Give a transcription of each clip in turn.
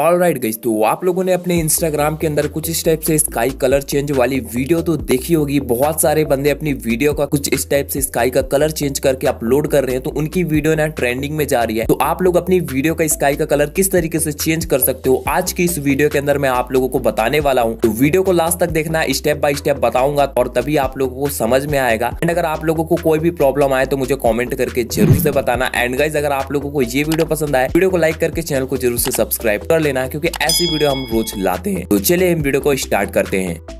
all right गई तो आप लोगों ने अपने इंस्टाग्राम के अंदर कुछ इस टाइप से स्काई कलर चेंज वाली वीडियो तो देखी होगी बहुत सारे बंदे अपनी वीडियो का कुछ इस टाइप से स्काई का कलर चेंज करके अपलोड कर रहे हैं तो उनकी वीडियो ना ट्रेंडिंग में जा रही है तो आप लोग अपनी वीडियो का स्काई का कलर किस तरीके से चेंज कर सकते हो आज की इस वीडियो के अंदर मैं आप लोगों को बताने वाला हूँ तो वीडियो को लास्ट तक देखना स्टेप बाय स्टेप बताऊंगा और तभी आप लोगों को समझ में आएगा एंड अगर आप लोगों को कोई भी प्रॉब्लम आए तो मुझे कॉमेंट करके जरूर से बताना एंड गाइज अगर आप लोगों को ये वीडियो पसंद आए वीडियो को लाइक करके चैनल को जरूर से सब्सक्राइब कर ले देना क्योंकि ऐसी वीडियो हम रोज लाते हैं तो चलिए हम वीडियो को स्टार्ट करते हैं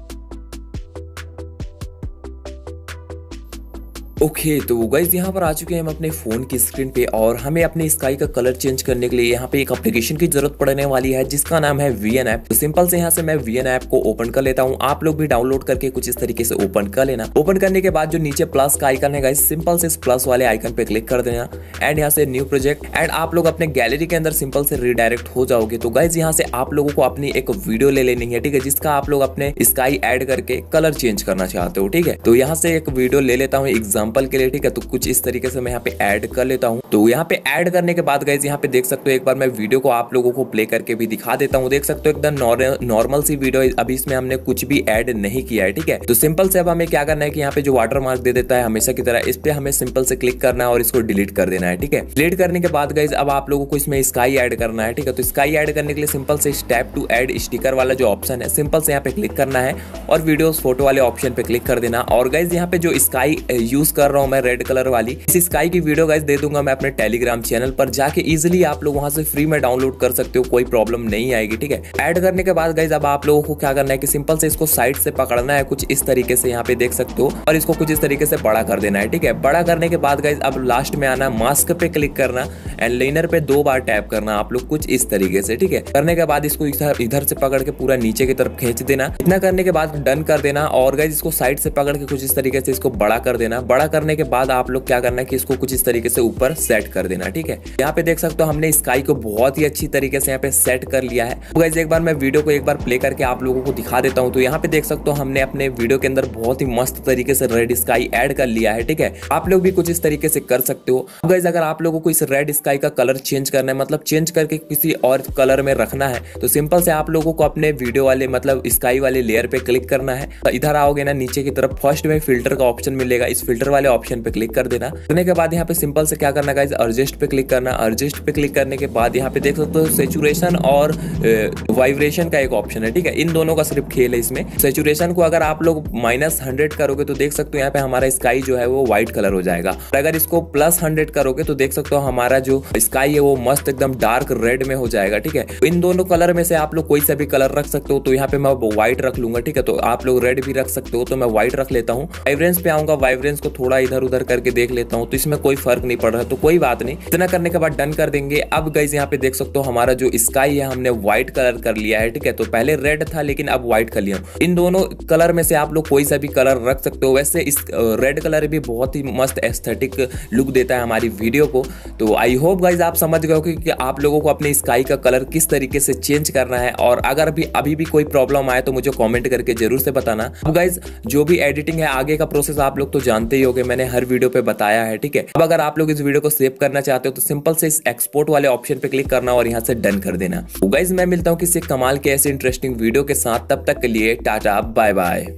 ओके okay, तो गाइज यहाँ पर आ चुके हैं हम अपने फ़ोन की स्क्रीन पे और हमें अपने स्काई का कलर चेंज करने के लिए यहाँ पे एक एप्लीकेशन की जरूरत पड़ने वाली है जिसका नाम है वी एन ऐप तो सिंपल से यहाँ से मैं वी एन ऐप को ओपन कर लेता हूँ आप लोग भी डाउनलोड करके कुछ इस तरीके से ओपन कर लेना ओपन करने के बाद जो नीचे प्लस का आइकन है गाइज सिंपल से इस प्लस वाले आइकन पे क्लिक कर देना एंड यहाँ से न्यू प्रोजेक्ट एंड आप लोग अपने गैलरी के अंदर सिंपल से रिडायरेक्ट हो जाओगे तो गाइज यहाँ से आप लोगों को अपनी एक वीडियो ले लेनी है ठीक है जिसका आप लोग अपने स्काई एड करके कलर चेंज करना चाहते हो ठीक है तो यहाँ से एक वीडियो ले लेता हूँ एग्जाम एग्जाम्पल के लिए ठीक है तो कुछ इस तरीके से मैं यहाँ पे ऐड कर लेता हूँ तो यहाँ पे ऐड करने के बाद गाइज यहाँ पे देख सकते हो एक बार मैं वीडियो को आप लोगों को प्ले करके भी दिखा देता हूँ देख सकते हो एकदम नॉर्मल सी वीडियो अभी इसमें हमने कुछ भी एड नहीं किया है ठीक है तो सिंपल से अब हमें क्या करना है कि यहाँ पे जो वाटर मार्क दे देता है हमेशा की तरह इस पे हमें सिंपल से क्लिक करना है और इसको डिलीट कर देना है ठीक है डिलीट करने के बाद गाइज अब आप लोगों को इसमें स्काई ऐड करना है ठीक है तो स्काई ऐड करने के लिए सिंपल से स्टेप टू एड स्टिकर वाला जो ऑप्शन है सिंपल से यहाँ पे क्लिक करना है और वीडियोस फोटो वाले ऑप्शन पे क्लिक कर देना और गाइज यहाँ पे जो स्काई यूज uh, कर रहा हूँ मैं रेड कलर वाली इस स्काई की वीडियो गाइज दे दूंगा मैं अपने टेलीग्राम चैनल पर जाके इजिली आप लोग वहां से फ्री में डाउनलोड कर सकते हो कोई प्रॉब्लम नहीं आएगी ठीक है एड करने के बाद गाइज अब आप लोगों को क्या करना है की सिंपल से इसको साइड से पकड़ना है कुछ इस तरीके से यहाँ पे देख सकते हो और इसको कुछ इस तरीके से बड़ा कर देना है ठीक है बड़ा करने के बाद गाइज अब लास्ट में आना मास्क पे क्लिक करना एंड लेनर पे दो बार टैप करना आप लोग कुछ इस तरीके से ठीक है करने के बाद इसको इधर से पकड़ के पूरा नीचे की तरफ खींच देना इतना करने के बाद डन कर देना और गाइज इसको साइड से पकड़ के कुछ इस तरीके से इसको बड़ा कर देना बड़ा करने के बाद आप लोग क्या करना है कि इसको कुछ इस तरीके से ऊपर सेट कर देना ठीक है यहाँ पे देख सकते हो हमने स्काई को बहुत ही अच्छी तरीके से यहाँ पे सेट कर लिया है तो एक बार मैं वीडियो को एक बार प्ले करके आप लोगों को दिखा देता हूँ तो यहाँ पे देख सकते हो हमने अपने वीडियो के अंदर बहुत ही मस्त तरीके से रेड स्काई एड कर लिया है ठीक है आप लोग भी कुछ इस तरीके से कर सकते हो गाइज अगर आप लोगों को इस रेड स्काई का कलर चेंज करना है मतलब चेंज करके किसी और कलर में रखना है तो सिंपल से आप लोगों को अपने वीडियो वाले मतलब स्काई वाले लेयर पे क्लिक करना है इधर आओगे ना नीचे की तरफ फर्स्ट में फिल्टर का ऑप्शन मिलेगा इस फिल्टर वाले वाले ऑप्शन पे क्लिक कर देना करने के बाद यहाँ पे सिंपल से क्या करना गाइज अर्जेस्ट पे क्लिक करना अर्जेस्ट पे क्लिक करने के बाद यहाँ पे देख सकते हो सेचुरेशन और वाइब्रेशन का एक ऑप्शन है ठीक है इन दोनों का सिर्फ खेल है इसमें सेचुरेशन को अगर आप लोग माइनस हंड्रेड करोगे तो देख सकते हो यहाँ पे हमारा स्काई जो है वो व्हाइट कलर हो जाएगा और अगर इसको प्लस हंड्रेड करोगे तो देख सकते हो हमारा जो स्काई है वो मस्त एकदम डार्क रेड में हो जाएगा ठीक है इन दोनों कलर में से आप लोग कोई सा भी कलर रख सकते हो तो यहाँ पे मैं व्हाइट रख लूंगा ठीक है तो आप लोग रेड भी रख सकते हो तो मैं व्हाइट रख लेता हूँ वाइब्रेंस पे आऊंगा वाइब्रेंस को थोड़ा थोड़ा इधर उधर करके देख लेता हूँ तो इसमें कोई फर्क नहीं पड़ रहा तो कोई बात नहीं इतना करने के बाद डन कर देंगे अब गाइज यहाँ पे देख सकते हो हमारा जो स्काई है हमने व्हाइट कलर कर लिया है ठीक है तो पहले रेड था लेकिन अब व्हाइट कर लिया इन दोनों कलर में से आप लोग कोई सा भी कलर रख सकते हो वैसे इस रेड कलर भी बहुत ही मस्त एस्थेटिक लुक देता है हमारी वीडियो को तो आई होप गाइज आप समझ गए हो कि, कि आप लोगों को अपने स्काई का कलर किस तरीके से चेंज करना है और अगर भी अभी भी कोई प्रॉब्लम आए तो मुझे कॉमेंट करके जरूर से बताना अब गाइज जो भी एडिटिंग है आगे का प्रोसेस आप लोग तो जानते ही हो हो गए मैंने हर वीडियो पे बताया है ठीक है अब अगर आप लोग इस वीडियो को सेव करना चाहते हो तो सिंपल से इस एक्सपोर्ट वाले ऑप्शन पे क्लिक करना और यहाँ से डन कर देना तो मैं मिलता हूँ किसी कमाल के ऐसे इंटरेस्टिंग वीडियो के साथ तब तक के लिए टाटा बाय बाय